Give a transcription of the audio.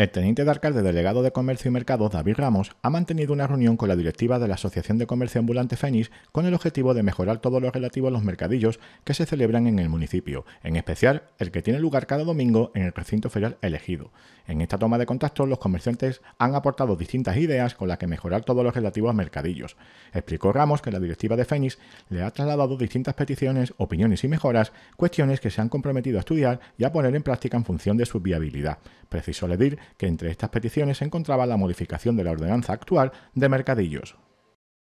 El teniente de alcalde delegado de Comercio y Mercados, David Ramos, ha mantenido una reunión con la directiva de la Asociación de Comercio Ambulante Fénix con el objetivo de mejorar todo lo relativo a los mercadillos que se celebran en el municipio, en especial el que tiene lugar cada domingo en el recinto ferial elegido. En esta toma de contacto, los comerciantes han aportado distintas ideas con las que mejorar todo lo relativo a mercadillos. Explicó Ramos que la directiva de Fénix le ha trasladado distintas peticiones, opiniones y mejoras, cuestiones que se han comprometido a estudiar y a poner en práctica en función de su viabilidad. Preciso Ledir que entre estas peticiones se encontraba la modificación de la ordenanza actual de mercadillos,